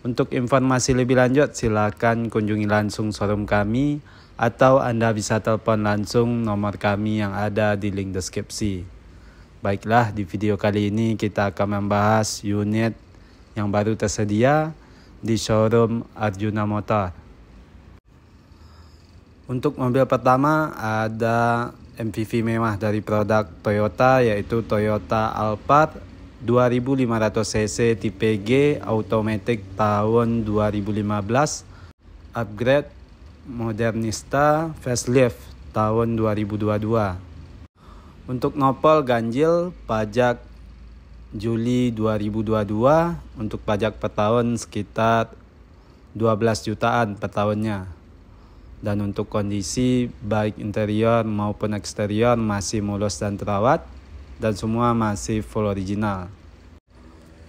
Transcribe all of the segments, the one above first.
Untuk informasi lebih lanjut silakan kunjungi langsung showroom kami atau Anda bisa telepon langsung nomor kami yang ada di link deskripsi. Baiklah, di video kali ini kita akan membahas unit yang baru tersedia di showroom Arjuna Motor. Untuk mobil pertama ada MPV mewah dari produk Toyota yaitu Toyota Alphard 2500cc tipe G automatic tahun 2015 upgrade modernista facelift tahun 2022 untuk nopol ganjil pajak Juli 2022 untuk pajak per tahun sekitar 12 jutaan per tahunnya dan untuk kondisi baik interior maupun eksterior masih mulus dan terawat dan semua masih full original.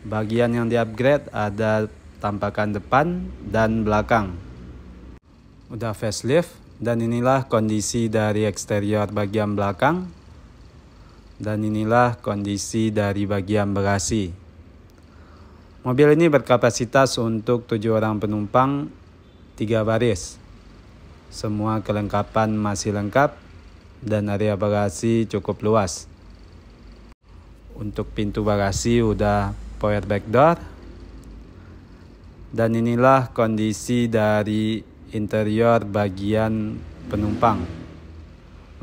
Bagian yang diupgrade ada tampakan depan dan belakang. Udah facelift dan inilah kondisi dari eksterior bagian belakang. Dan inilah kondisi dari bagian bagasi. Mobil ini berkapasitas untuk 7 orang penumpang, 3 baris. Semua kelengkapan masih lengkap dan area bagasi cukup luas. Untuk pintu bagasi udah power backdoor dan inilah kondisi dari interior bagian penumpang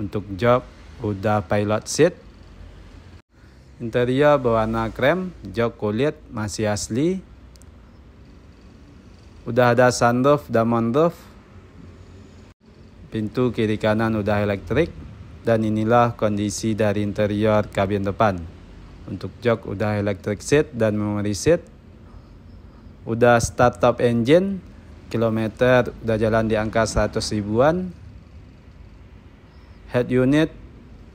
untuk jok udah pilot seat interior berwarna krem jok kulit masih asli udah ada sunroof dan moonroof pintu kiri kanan udah elektrik dan inilah kondisi dari interior kabin depan untuk jok udah electric seat dan memory seat udah start top engine kilometer udah jalan di angka 100 ribuan head unit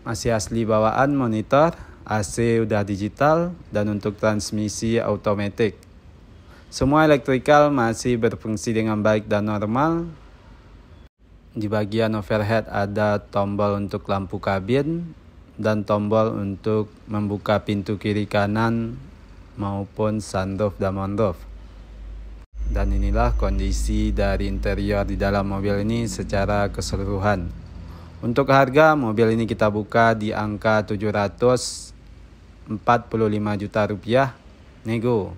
masih asli bawaan monitor AC udah digital dan untuk transmisi automatic semua elektrikal masih berfungsi dengan baik dan normal di bagian overhead ada tombol untuk lampu kabin dan tombol untuk membuka pintu kiri kanan maupun sunroof dan moonroof. Dan inilah kondisi dari interior di dalam mobil ini secara keseluruhan. Untuk harga mobil ini kita buka di angka 745 juta rupiah nego.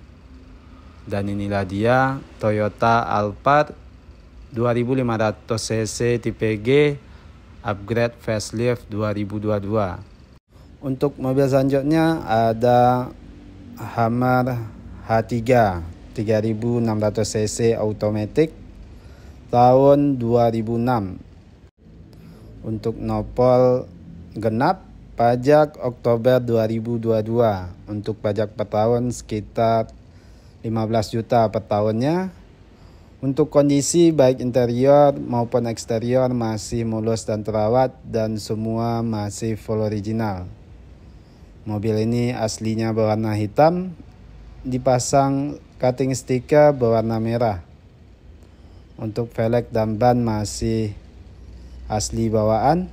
Dan inilah dia Toyota Alphard 2500 cc tipe G upgrade facelift 2022. Untuk mobil selanjutnya ada Hammer H3 3600 cc automatic tahun 2006. Untuk nopol genap pajak Oktober 2022. Untuk pajak per tahun sekitar 15 juta per tahunnya. Untuk kondisi baik interior maupun eksterior masih mulus dan terawat dan semua masih full original. Mobil ini aslinya berwarna hitam, dipasang cutting stiker berwarna merah. Untuk velg dan ban masih asli bawaan.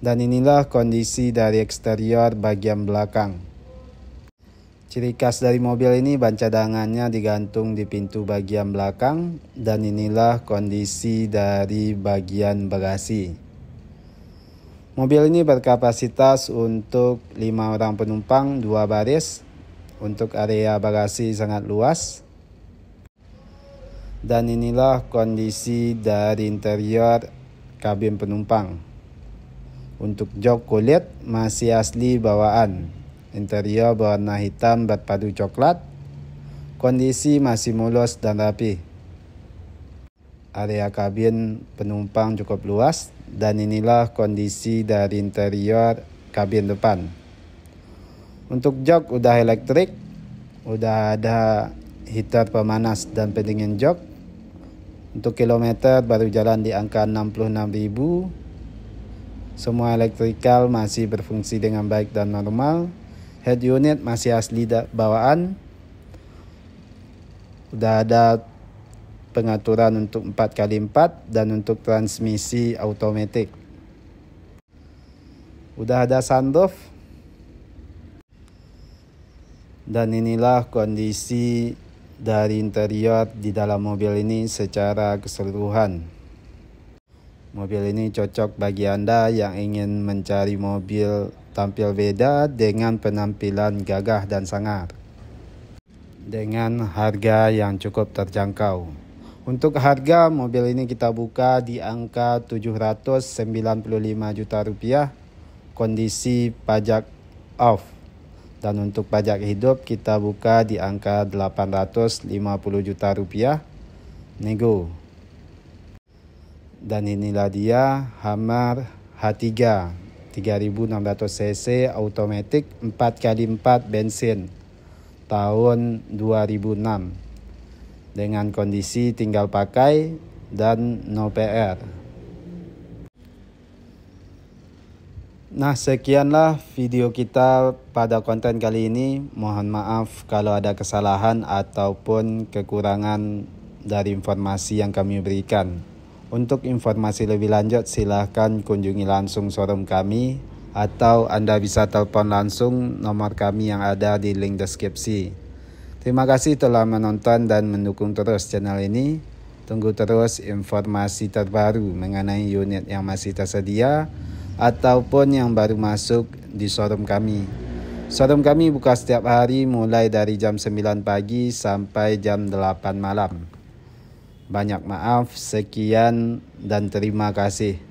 Dan inilah kondisi dari eksterior bagian belakang. Ciri khas dari mobil ini ban cadangannya digantung di pintu bagian belakang dan inilah kondisi dari bagian bagasi. Mobil ini berkapasitas untuk 5 orang penumpang, 2 baris. Untuk area bagasi sangat luas. Dan inilah kondisi dari interior kabin penumpang. Untuk jok kulit masih asli bawaan. Interior berwarna hitam berpadu coklat. Kondisi masih mulus dan rapi. Area kabin penumpang cukup luas dan inilah kondisi dari interior kabin depan. Untuk jok udah elektrik, udah ada heater pemanas dan pendingin jok. Untuk kilometer baru jalan di angka 66.000. Semua elektrikal masih berfungsi dengan baik dan normal. Head unit masih asli bawaan. Udah ada pengaturan untuk 4x4 dan untuk transmisi automatic. Udah ada sunroof. Dan inilah kondisi dari interior di dalam mobil ini secara keseluruhan. Mobil ini cocok bagi Anda yang ingin mencari mobil tampil beda dengan penampilan gagah dan sangar. Dengan harga yang cukup terjangkau. Untuk harga mobil ini kita buka di angka 795 juta rupiah kondisi pajak off. Dan untuk pajak hidup kita buka di angka 850 juta rupiah nego. Dan inilah dia Hammer H3 3600 cc automatic 4x4 bensin tahun 2006 dengan kondisi tinggal pakai dan no PR. Nah, sekianlah video kita pada konten kali ini. Mohon maaf kalau ada kesalahan ataupun kekurangan dari informasi yang kami berikan. Untuk informasi lebih lanjut, silahkan kunjungi langsung showroom kami atau Anda bisa telepon langsung nomor kami yang ada di link deskripsi. Terima kasih telah menonton dan mendukung terus channel ini. Tunggu terus informasi terbaru mengenai unit yang masih tersedia ataupun yang baru masuk di showroom kami. Showroom kami buka setiap hari mulai dari jam 9 pagi sampai jam 8 malam. Banyak maaf, sekian dan terima kasih.